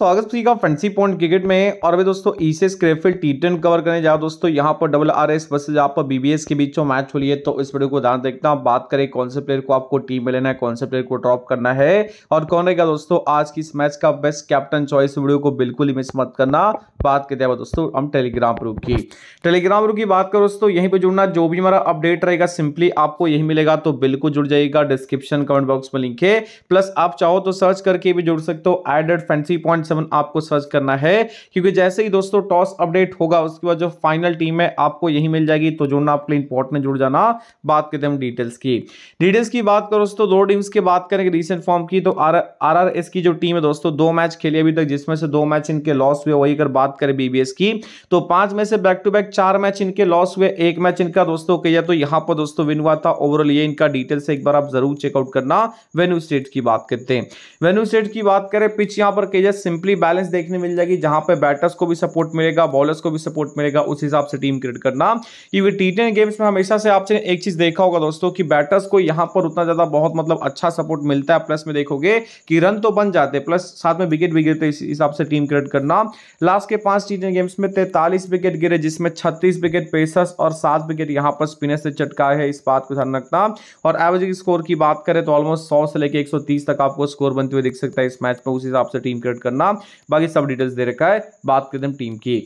तो अगस्त का फंसी पॉइंट क्रिकेट में और अभी दोस्तों ईसे स्क्रेफिल टी टेन कवर करने जाओ दोस्तों यहाँ पर डबल आर एस बस आप बीबीएस के बीच जो मैच हो रही है तो इस वीडियो को ध्यान देखना बात करें कौन से प्लेयर को आपको टीम में लेना है कौन से प्लेयर को ड्रॉप करना है और कौन रहेगा दोस्तों आज की इस मैच का बेस्ट कैप्टन चॉइस वीडियो को बिल्कुल ही मिस मत करना बात करते हैं दोस्तों हम टेलीग्राम ग्रुप की टेलीग्राम ग्रुप की बात करो दोस्तों यहीं पर जुड़ना जो भी हमारा अपडेट रहेगा सिंपली आपको यही मिलेगा तो बिल्कुल जुड़ जाएगा डिस्क्रिप्शन कमेंट बॉक्स में लिंक है प्लस आप चाहो तो सर्च करके भी जुड़ सकते हो एडेड फैंसी पॉइंट सेवन आपको सर्च करना है क्योंकि जैसे ही दोस्तों टॉस अपडेट होगा उसके बाद जो फाइनल टीम है आपको यही मिल जाएगी तो जुड़ना आपके लिए इंपॉर्टेंट जुड़ जाना बात करते हैं डिटेल्स की डिटेल्स की बात करो दोस्तों दो टीम्स की बात करें रिसेंट फॉर्म की तो आर आर की जो टीम है दोस्तों दो मैच खेली अभी तक जिसमें से दो मैच इनके लॉस हुए वही अगर बात करें बीबीएस की तो पांच में से बैक टू बैक चार मैच इनके लॉस हुए एक मैच इनका दोस्तों कहिए तो यहां पर दोस्तों विन हुआ था ओवरऑल ये इनका डिटेल्स एक बार आप जरूर चेकआउट करना वेन्यू स्टेट की बात करते हैं वेन्यू स्टेट की बात करें पिच यहां पर कहिए सिंपल सिंपली बैलेंस देखने मिल जाएगी जहां पे बैटर्स को भी सपोर्ट मिलेगा बॉलर्स को भी सपोर्ट मिलेगा उस हिसाब से टीम क्रिएट करना क्योंकि टी टेन गेम्स में हमेशा से आपने एक चीज देखा होगा दोस्तों कि बैटर्स को यहां पर उतना ज्यादा बहुत मतलब अच्छा सपोर्ट मिलता है प्लस में देखोगे कि रन तो बन जाते प्लस साथ में विकेट भी गिरते इस हिसाब से टीम क्रिएट करना लास्ट के पांच टी गेम्स में तैतालीस विकेट गिरे जिसमें छत्तीस विकेट पेसर्स और सात विकेट यहाँ पर स्पिनर से चटकाए है इस बात को ध्यान रखना और एवरेज स्कोर की बात करें तो ऑलमोस्ट सौ से लेकर एक तक आपको स्कोर बनते हुए दिख सकता है इस मैच में उस हिसाब से टीम क्रिएट करना बाकी सब डिटेल्स दे रखा है बात करते हैं टीम की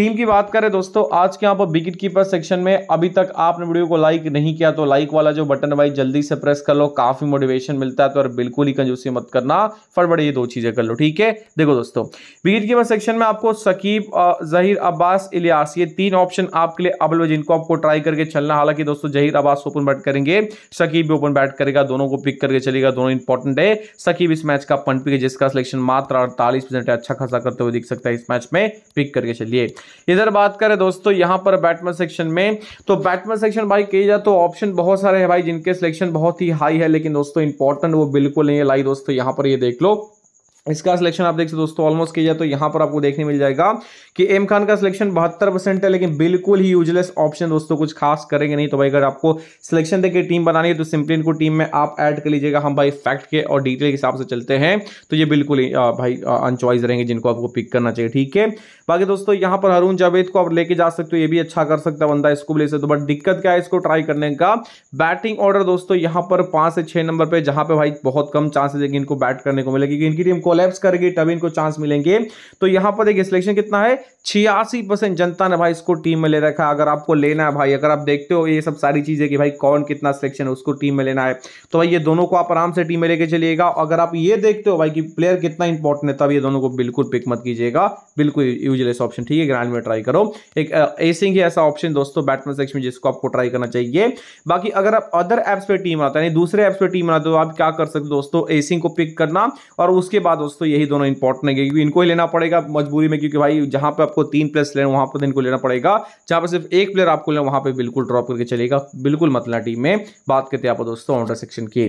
टीम की बात करें दोस्तों आज के यहाँ पर विकेट कीपर सेक्शन में अभी तक आपने वीडियो को लाइक नहीं किया तो लाइक वाला जो बटन भाई जल्दी से प्रेस कर लो काफी मोटिवेशन मिलता है तो और बिल्कुल ही कंजूसी मत करना फटफट ये दो चीजें कर लो ठीक है देखो दोस्तों विकेट कीपर सेक्शन में आपको सकीब जहीर अब्बास इलियास ये तीन ऑप्शन आपके लिए अवेलेबल जिनको आपको ट्राई करके चलना हालांकि दोस्तों जहीर अब्बास ओपन बैट करेंगे सकीब भी ओपन बैट करेगा दोनों को पिक करके चलेगा दोनों इंपॉर्टेंट है सकीब इस मैच का पंट पिक जिसका सिलेक्शन मात्र अड़तालीस अच्छा खासा करते हुए दिख सकता है इस मैच में पिक करके चलिए इधर बात करें दोस्तों यहां पर बैटमैन सेक्शन में तो बैटमैन सेक्शन भाई कही जाए तो ऑप्शन बहुत सारे हैं भाई जिनके सिलेक्शन बहुत ही हाई है लेकिन दोस्तों इंपॉर्टेंट वो बिल्कुल नहीं है लाई दोस्तों यहां पर ये यह देख लो इसका सिलेक्शन आप देख सकते दोस्तों ऑलमोस्ट किया जाए तो यहां पर आपको देखने मिल जाएगा कि एम खान का सिलेक्शन बहत्तर परसेंट है लेकिन बिल्कुल ही यूजलेस ऑप्शन दोस्तों कुछ खास करेंगे नहीं तो भाई अगर आपको सिलेक्शन देकर टीम बनानी है तो सिंपली इनको टीम में आप ऐड कर लीजिएगा हम भाई फैक्ट के और डिटेल के हिसाब से चलते हैं तो ये बिल्कुल ही भाई अनचॉइस रहेंगे जिनको आपको पिक करना चाहिए ठीक है बाकी दोस्तों यहाँ पर अरुण जावेद को आप लेके जा सकते हो ये भी अच्छा कर सकता है बंदा इसको भी ले सकते हो तो बट दिक्कत क्या है इसको ट्राई करने का बैटिंग ऑर्डर दोस्तों यहाँ पर पांच से छह नंबर पर जहां पर भाई बहुत कम चांसेस है कि इनको बैट करने को मिले क्योंकि इनकी टीम को कोलेप्स करेगी तभी इनको चांस मिलेंगे तो यहां पर देखिए सिलेक्शन कितना है छियासी परसेंट जनता ने भाई इसको टीम में ले रखा है अगर आपको लेना है भाई अगर आप देखते हो ये सब सारी चीज़ें कि भाई कौन कितना सिलेक्शन है उसको टीम में लेना है तो भाई ये दोनों को आप आराम से टीम में लेके चलिएगा अगर आप ये देखते हो भाई कि प्लेयर कितना इंपॉर्टेंट है तब ये दोनों को बिल्कुल पिक मत कीजिएगा बिल्कुल यूजलेस ऑप्शन ठीक है ग्रैंड में ट्राई करो एक एसिंग ही ऐसा ऑप्शन दोस्तों बैटमैन सेक्शन में जिसको आपको ट्राई करना चाहिए बाकी अगर आप अदर एप्स पर टीम बनाते हैं दूसरे एप्स पर टीम बनाते हो आप क्या कर सकते हो दोस्तों एसिंग को पिक करना और उसके बाद दोस्तों यही दोनों इंपॉर्टेंट है क्योंकि इनको ही लेना पड़ेगा मजबूरी में क्योंकि भाई जहां पे आपको तीन प्लेयर्स लेना वहां पर इनको लेना पड़ेगा जहां पर सिर्फ एक प्लेयर आपको लेना वहां पर बिल्कुल ड्रॉप करके चलेगा बिल्कुल मतला टीम में बात करते हैं आप दोस्तों ऑनडर सेक्शन की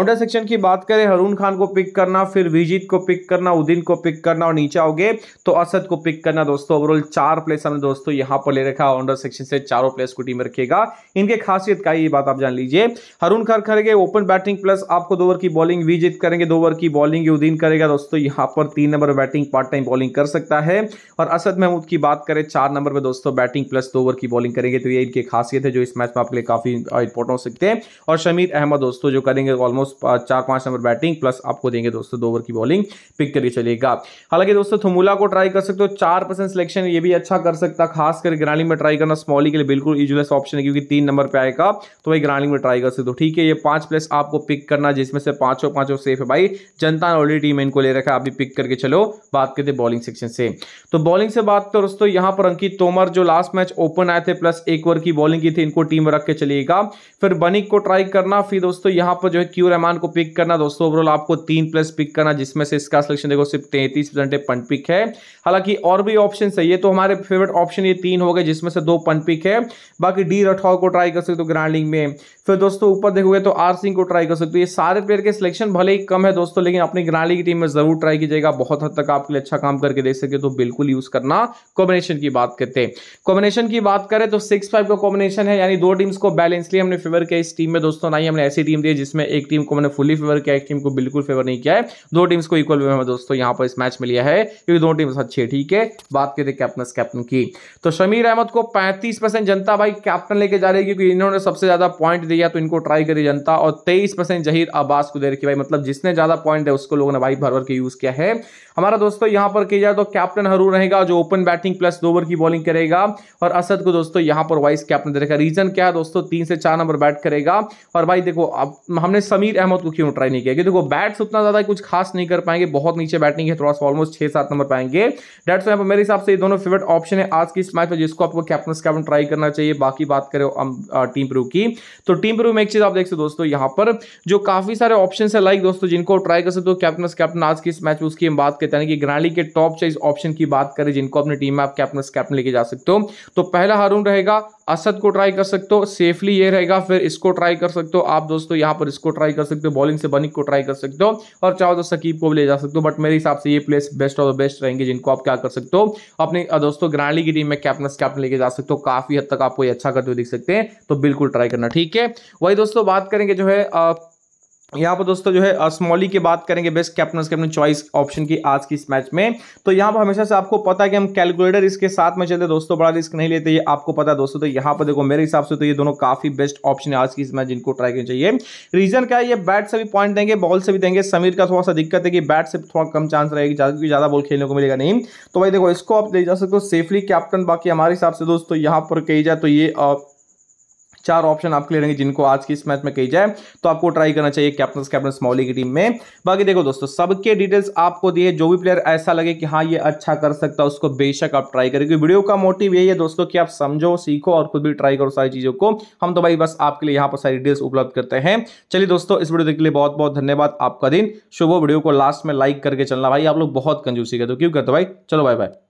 ऑनडर सेक्शन की बात करें हरून खान को पिक करना फिर विजीत को पिक करना उदिन को पिक करना और नीचे आओगे तो असद को पिक करना दोस्तों ओवरऑल चार प्लेयर्स हमने दोस्तों यहां पर ले रखा ऑनडर सेक्शन से चारों प्लेयर्स को टीम में रखेगा इनके खासियत का ये बात आप जान लीजिए हरून खर करेंगे ओपन बैटिंग प्लस आपको दो ओवर की बॉलिंग विजित करेंगे दो ओवर की बॉलिंग उदिन करेगा दोस्तों यहां पर तीन number batting part time bowling कर सकता है और असद महमूद की बात करें चार नंबर पर दोस्तों बैटिंग प्लस दो ओवर की बॉलिंग करेंगे तो ये इनके खासियत है जो इस मैच में आपके लिए काफ़ी इंपॉर्टेंट हो सकते हैं और शमीर अहमद दोस्तों जो करेंगे ऑलमोस्ट चार पांच नंबर बैटिंग प्लस आपको देंगे दोस्तों दो ओवर की बॉलिंग पिक करिए चलेगा हालांकि दोस्तों थमूला को ट्राई कर सकते हो चार परसेंट सिलेक्शन ये भी अच्छा कर सकता खासकर ग्रानी में ट्राई करना स्मॉली के लिए बिल्कुल यूजलेस ऑप्शन है क्योंकि तीन नंबर पर आएगा तो भाई ग्रानी में ट्राई कर सकते हो ठीक है ये पांच प्लस आपको पिक करना जिसमें से पांचों पांचों सेफ है भाई जनता ने ऑलरेडी टीम इनको ले रखा है आप भी पिक करके चलो बात करते बॉलिंग सेक्शन से तो बॉलिंग से बात तो दोस्तों यहां पर अंकित तोमर जो लास्ट मैच ओपन आए थे प्लस एक ओवर की बॉलिंग की थी इनको टीम रख के चलिएगा फिर बनिक को ट्राई करना फिर दोस्तों यहां पर जो है क्यू रहमान को पिक करना दोस्तों ओवरऑल आपको तीन प्लस पिक करना जिसमें से इसका सिलेक्शन देखो सिर्फ तैतीस परसेंट पंट पिक है हालांकि और भी ऑप्शन चाहिए तो हमारे फेवरेट ऑप्शन ये तीन हो गए जिसमें से दो पंट पिक है बाकी डी रठौर को ट्राई कर सकते हो ग्रांडिंग में फिर दोस्तों ऊपर देखोगे तो आर सिंह को ट्राई कर सकते हो ये सारे प्लेयर के सिलेक्शन भले ही कम है दोस्तों लेकिन अपनी ग्रांडिंग की टीम में ज़रूर ट्राई कीजिएगा बहुत हद तक आपके लिए अच्छा काम करके दे सके तो बिल्कुल यूज़ करना कॉम्बिनेशन की बात करते हैं कॉम्बिनेशन की बात करें तो सिक्स फाइव का कॉम्बिनेशन है यानी दो टीम्स को बैलेंसली हमने फेवर किया इस टीम में दोस्तों ना ही हमने ऐसी टीम दी जिसमें एक टीम को मैंने फुली फेवर किया एक टीम को बिल्कुल फेवर नहीं किया है दो टीम्स को इक्वल में दोस्तों यहाँ पर इस मैच में लिया है क्योंकि दो टीम अच्छी है ठीक है बात करते कैप्टन कैप्टन की तो शमीर अहमद को पैंतीस जनता भाई कैप्टन लेके जा रही है क्योंकि इन्होंने सबसे ज्यादा पॉइंट दिया तो इनको ट्राई करी जनता और तेईस परसेंट जहीर अब्बास को दे रखी भाई मतलब जिसने ज्यादा पॉइंट है उसको लोगों ने भाई भर करके यूज किया है हमारा दोस्तों यहां पर किया जाए तो कैप्टन हरू हाँ रहेगा जो ओपन बैटिंग प्लस दो ओवर की बॉलिंग करेगा और असद को दोस्तों यहां पर वाइस कैप्टन देखा रीजन क्या है दोस्तों तीन से चार नंबर बैट करेगा और भाई देखो अब हमने समीर अहमद को क्यों ट्राई नहीं किया क्योंकि देखो बैट्स उतना ज्यादा कुछ खास नहीं कर पाएंगे बहुत नीचे बैटिंग है थोड़ा सा ऑलमोस्ट छह सात नंबर पाएंगे डेट्स यहाँ पर मेरे हिसाब से दोनों फेवरेट ऑप्शन है आज की इस मैच में जिसको आपको कैप्टन कैप्टन ट्राई करना चाहिए बाकी बात करें टीम प्रू की तो टीम प्रू में एक चीज आप देख सकते दोस्तों यहाँ पर जो काफी सारे ऑप्शन है लाइक दोस्तों जिनको ट्राई कर सकते हो कैप्टन कैप्टन आज के इस मैच में उसकी हम बात करते हैं कि ग्राली के टॉप चॉइस ऑप्शन की बात करें जिनको अपनी टीम में आप कैप्टन कैप्टन लेके जा सकते हो तो पहला हारून रहेगा असद को ट्राई कर सकते हो सेफली ये रहेगा फिर इसको ट्राई कर सकते हो आप दोस्तों यहाँ पर इसको ट्राई कर सकते हो बॉलिंग से बनिक को ट्राई कर सकते हो और चाहो तो सकीब को भी ले जा सकते हो बट मेरे हिसाब से ये players best of the best रहेंगे जिनको आप क्या कर सकते हो अपने दोस्तों ग्राली की टीम में कैप्टन कैप्टन लेके जा सकते हो काफी हद तक आपको अच्छा करते हुए दिख सकते हैं तो बिल्कुल ट्राई करना ठीक है वही दोस्तों बात करेंगे जो है यहाँ पर दोस्तों जो है स्मॉली की बात करेंगे बेस्ट कैप्टन अपने चॉइस ऑप्शन की आज की इस मैच में तो यहाँ पर हमेशा से आपको पता है कि हम कैलकुलेटर इसके साथ में चलते दोस्तों बड़ा रिस्क नहीं लेते ये आपको पता है दोस्तों तो यहाँ पर देखो मेरे हिसाब से तो ये दोनों काफी बेस्ट ऑप्शन है आज की इस मैच जिनको ट्राई करनी चाहिए रीजन क्या है ये बैट से भी पॉइंट देंगे बॉल से भी देंगे समीर का थोड़ा सा दिक्कत है कि बैट से थोड़ा कम चांस रहेगी क्योंकि ज्यादा बॉल खेलने को मिलेगा नहीं तो भाई देखो इसको आप ले जा सकते हो सेफली कैप्टन बाकी हमारे हिसाब से दोस्तों यहाँ पर कही जाए तो ये चार ऑप्शन आपके लिए रहेंगे जिनको आज की इस मैच में कही जाए तो आपको ट्राई करना चाहिए कैप्टन कैप्टन स्मॉली की टीम में बाकी देखो दोस्तों सबके डिटेल्स आपको दिए जो भी प्लेयर ऐसा लगे कि हाँ ये अच्छा कर सकता है उसको बेशक आप ट्राई करें क्योंकि वीडियो का मोटिव यही है दोस्तों कि आप समझो सीखो और खुद भी ट्राई करो सारी चीज़ों को हम तो भाई बस आपके लिए यहाँ पर सारी डिटेल्स उपलब्ध करते हैं चलिए दोस्तों इस वीडियो के लिए बहुत बहुत धन्यवाद आपका दिन शुभ वीडियो को लास्ट में लाइक करके चलना भाई आप लोग बहुत तो कंजूसी करते हो क्यों करते भाई चलो बाय बाय